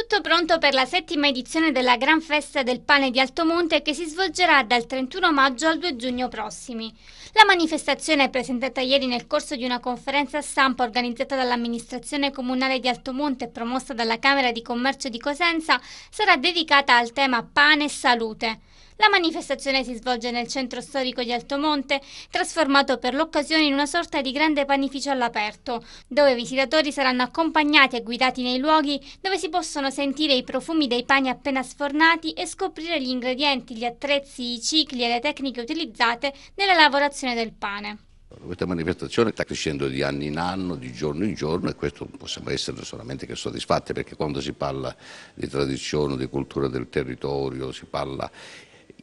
Tutto pronto per la settima edizione della Gran Festa del Pane di Altomonte che si svolgerà dal 31 maggio al 2 giugno prossimi. La manifestazione presentata ieri nel corso di una conferenza stampa organizzata dall'amministrazione comunale di Altomonte e promossa dalla Camera di Commercio di Cosenza sarà dedicata al tema pane e salute. La manifestazione si svolge nel centro storico di Altomonte, trasformato per l'occasione in una sorta di grande panificio all'aperto, dove i visitatori saranno accompagnati e guidati nei luoghi dove si possono sentire i profumi dei pani appena sfornati e scoprire gli ingredienti, gli attrezzi, i cicli e le tecniche utilizzate nella lavorazione del pane. Questa manifestazione sta crescendo di anno in anno, di giorno in giorno e questo possiamo essere solamente che soddisfatti perché quando si parla di tradizione, di cultura del territorio, si parla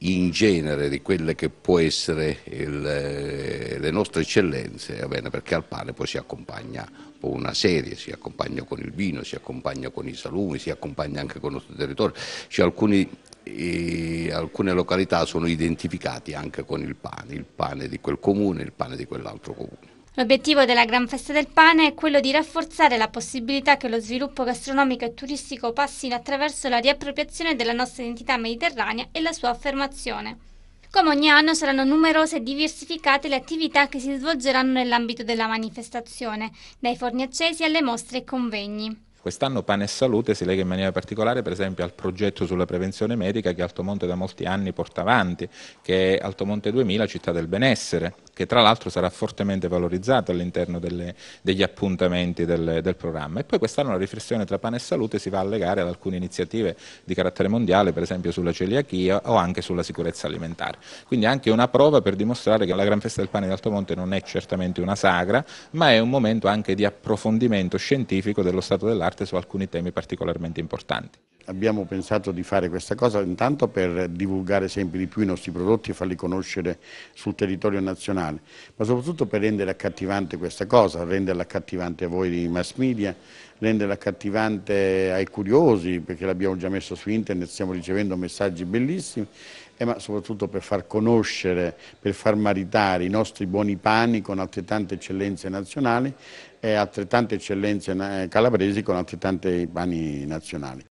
in genere di quelle che può essere il, eh, le nostre eccellenze, bene, perché al pane poi si accompagna una serie, si accompagna con il vino, si accompagna con i salumi, si accompagna anche con il nostro territorio, cioè alcuni, eh, alcune località sono identificate anche con il pane, il pane di quel comune, il pane di quell'altro comune. L'obiettivo della Gran Festa del Pane è quello di rafforzare la possibilità che lo sviluppo gastronomico e turistico passino attraverso la riappropriazione della nostra identità mediterranea e la sua affermazione. Come ogni anno saranno numerose e diversificate le attività che si svolgeranno nell'ambito della manifestazione, dai forni accesi alle mostre e convegni. Quest'anno Pane e Salute si lega in maniera particolare per esempio al progetto sulla prevenzione medica che Altomonte da molti anni porta avanti, che è Altomonte 2000 Città del Benessere, che tra l'altro sarà fortemente valorizzato all'interno degli appuntamenti del, del, programma. E poi quest'anno la riflessione tra pane e salute si va a legare ad alcune iniziative di carattere mondiale, per esempio sulla celiachia o anche sulla sicurezza alimentare. Quindi anche una prova per dimostrare che la Gran Festa del Pane di Altomonte non è certamente una sagra, ma è un momento anche di approfondimento scientifico dello stato dell'arte su alcuni temi particolarmente importanti abbiamo pensato di fare questa cosa intanto per divulgare sempre di più i nostri prodotti e farli conoscere sul territorio nazionale, ma soprattutto per rendere accattivante questa cosa, renderla accattivante a voi di mass media, renderla accattivante ai curiosi, perché l'abbiamo già messo su internet, stiamo ricevendo messaggi bellissimi, eh, ma soprattutto per far conoscere, per far maritare i nostri buoni pani con altrettante eccellenze nazionali e altrettante eccellenze eh, calabresi con altrettanti pani nazionali.